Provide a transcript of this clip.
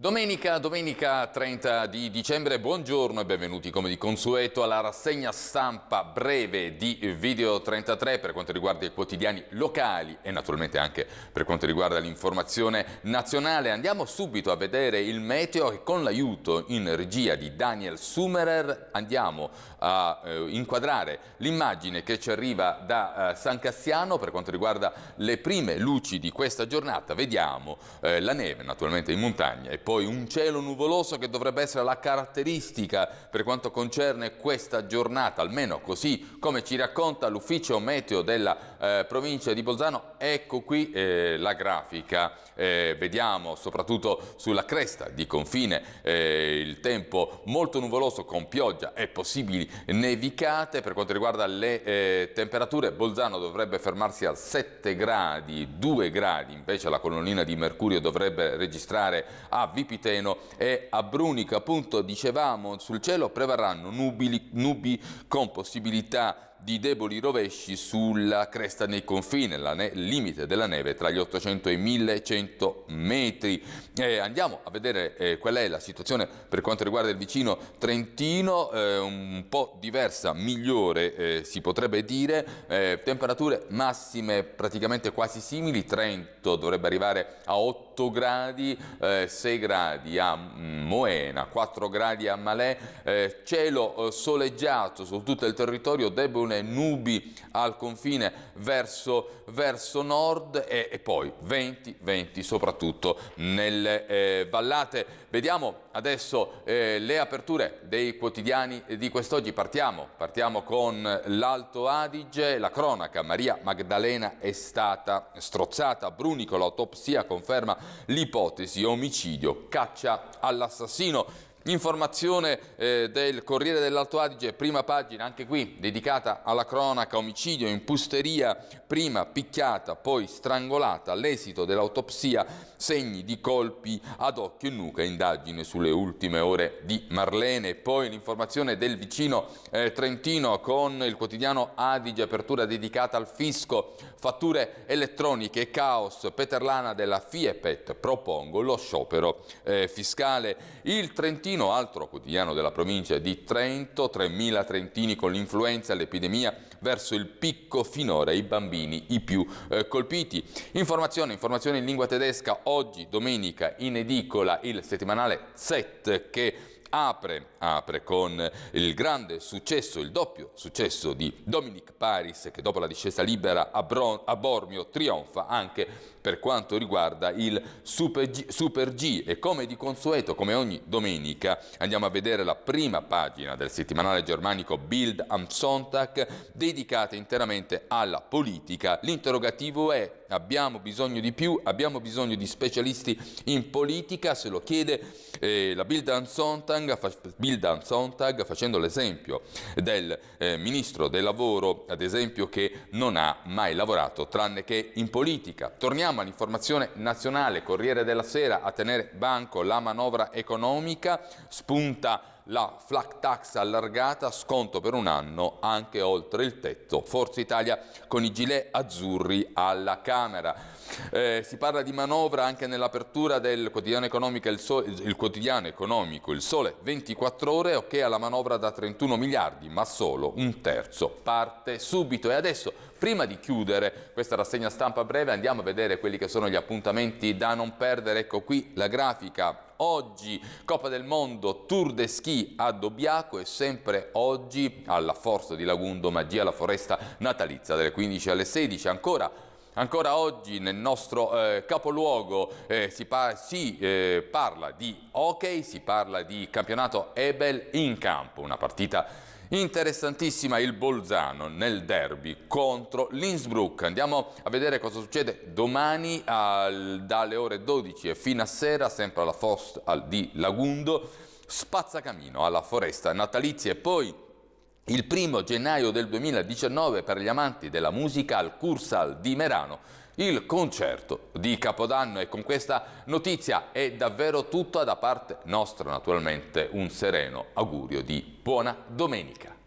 Domenica, domenica 30 di dicembre, buongiorno e benvenuti come di consueto alla rassegna stampa breve di Video 33 per quanto riguarda i quotidiani locali e naturalmente anche per quanto riguarda l'informazione nazionale. Andiamo subito a vedere il meteo e con l'aiuto in regia di Daniel Sumerer andiamo a eh, inquadrare l'immagine che ci arriva da eh, San Cassiano per quanto riguarda le prime luci di questa giornata. Vediamo eh, la neve naturalmente in montagna e poi un cielo nuvoloso che dovrebbe essere la caratteristica per quanto concerne questa giornata, almeno così come ci racconta l'ufficio meteo della eh, provincia di Bolzano. Ecco qui eh, la grafica, eh, vediamo soprattutto sulla cresta di confine eh, il tempo molto nuvoloso con pioggia e possibili nevicate. Per quanto riguarda le eh, temperature, Bolzano dovrebbe fermarsi a 7 gradi, 2 gradi, invece la colonnina di Mercurio dovrebbe registrare a 20 Vipiteno e a Brunica, appunto dicevamo sul cielo prevarranno nubi, nubi con possibilità di di deboli rovesci sulla cresta del confine, il limite della neve tra gli 800 e i 1100 metri. Eh, andiamo a vedere eh, qual è la situazione per quanto riguarda il vicino Trentino, eh, un po' diversa, migliore eh, si potrebbe dire, eh, temperature massime praticamente quasi simili, Trento dovrebbe arrivare a 8 gradi, 6 eh, gradi a mm, Moena, 4 gradi a Malè, cielo soleggiato su tutto il territorio, deboli alcune nubi al confine verso, verso nord e, e, poi venti, 20 soprattutto nelle eh, vallate. Vediamo adesso eh, le aperture dei quotidiani di quest'oggi. Partiamo, partiamo con l'Alto Adige, la cronaca. Maria Magdalena è stata strozzata, Brunico l'autopsia conferma l'ipotesi omicidio, caccia all'assassino. Informazione eh, del Corriere dell'Alto Adige, prima pagina, anche qui dedicata alla cronaca, omicidio in pusteria, prima picchiata, poi strangolata, l'esito dell'autopsia, segni di colpi ad occhio e nuca, indagine sulle ultime ore di Marlene, poi l'informazione del vicino eh, Trentino con il quotidiano Adige, apertura dedicata al fisco, fatture elettroniche, e caos, Peterlana della Fiepet, propongo lo sciopero eh, fiscale. Il Trentino Trentino, altro quotidiano della provincia di Trento, 3.000 trentini con l'influenza l'epidemia verso il picco finora i bambini i più eh, colpiti. Informazione, informazione in lingua tedesca, oggi domenica in edicola il settimanale Set che apre, apre con il grande successo, il doppio successo di Dominic Paris che dopo la discesa libera a, Bron- a Bormio trionfa anche per quanto riguarda il Super G-, Super G e come di consueto, come ogni domenica, andiamo a vedere la prima pagina del settimanale germanico Bild am Sonntag dedicata interamente alla politica. L'interrogativo è abbiamo bisogno di più, abbiamo bisogno di specialisti in politica, se lo chiede eh, la Bildan Sontag, fa, Sontag, facendo l'esempio del eh, ministro del lavoro, ad esempio, che non ha mai lavorato tranne che in politica. Torniamo all'informazione nazionale, Corriere della Sera a tenere banco la manovra economica, spunta la flat tax allargata, sconto per un anno anche oltre il tetto. Forza Italia con i gilet azzurri alla Camera. Eh, si parla di manovra anche nell'apertura del quotidiano economico il, so il quotidiano economico il Sole 24 ore, ok alla manovra da 31 miliardi, ma solo un terzo parte subito. E adesso, prima di chiudere questa rassegna stampa breve, andiamo a vedere quelli che sono gli appuntamenti da non perdere. Ecco qui la grafica oggi Coppa del Mondo Tour de Ski a Dobbiaco e sempre oggi alla Forza di Lagundo Magia la foresta natalizia dalle 15 alle 16 ancora Ancora oggi nel nostro eh, capoluogo eh, si, pa si eh, parla di hockey, si parla di campionato Ebel in campo, una partita Interessantissima il Bolzano nel derby contro l'Innsbruck. Andiamo a vedere cosa succede domani al, dalle ore 12 e fino a sera, sempre alla Fost al, di Lagundo, spazzacamino alla foresta natalizia e poi il primo gennaio del 2019 per gli amanti della musica al Cursal di Merano il concerto di Capodanno e con questa notizia è davvero tutto da parte nostra naturalmente un sereno augurio di buona domenica.